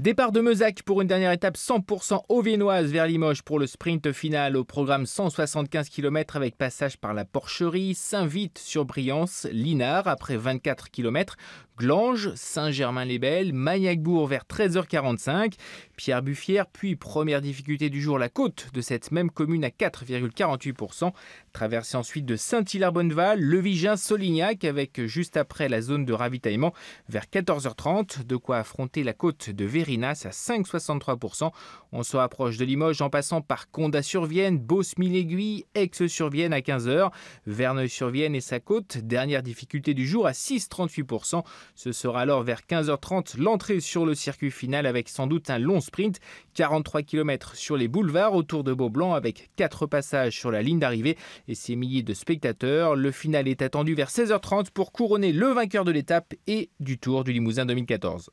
Départ de Mezac pour une dernière étape 100% auvénoise vers Limoges pour le sprint final au programme 175 km avec passage par la Porcherie, Saint-Vite sur Briance, Linard après 24 km, Glange, Saint-Germain-les-Belles, Magnacbourg vers 13h45, Pierre Buffière, puis première difficulté du jour la côte de cette même commune à 4,48%, traversée ensuite de Saint-Hilaire-Bonneval, Levigin, Solignac avec juste après la zone de ravitaillement vers 14h30, de quoi affronter la côte de Véry à 5,63%. On se rapproche de Limoges en passant par Condat-sur-Vienne, Beauce-Mille-Aiguille, Aix-sur-Vienne à 15h, Verneuil-sur-Vienne et sa côte. Dernière difficulté du jour à 6,38%. Ce sera alors vers 15h30 l'entrée sur le circuit final avec sans doute un long sprint. 43 km sur les boulevards autour de Beaublanc avec 4 passages sur la ligne d'arrivée et ses milliers de spectateurs. Le final est attendu vers 16h30 pour couronner le vainqueur de l'étape et du Tour du Limousin 2014.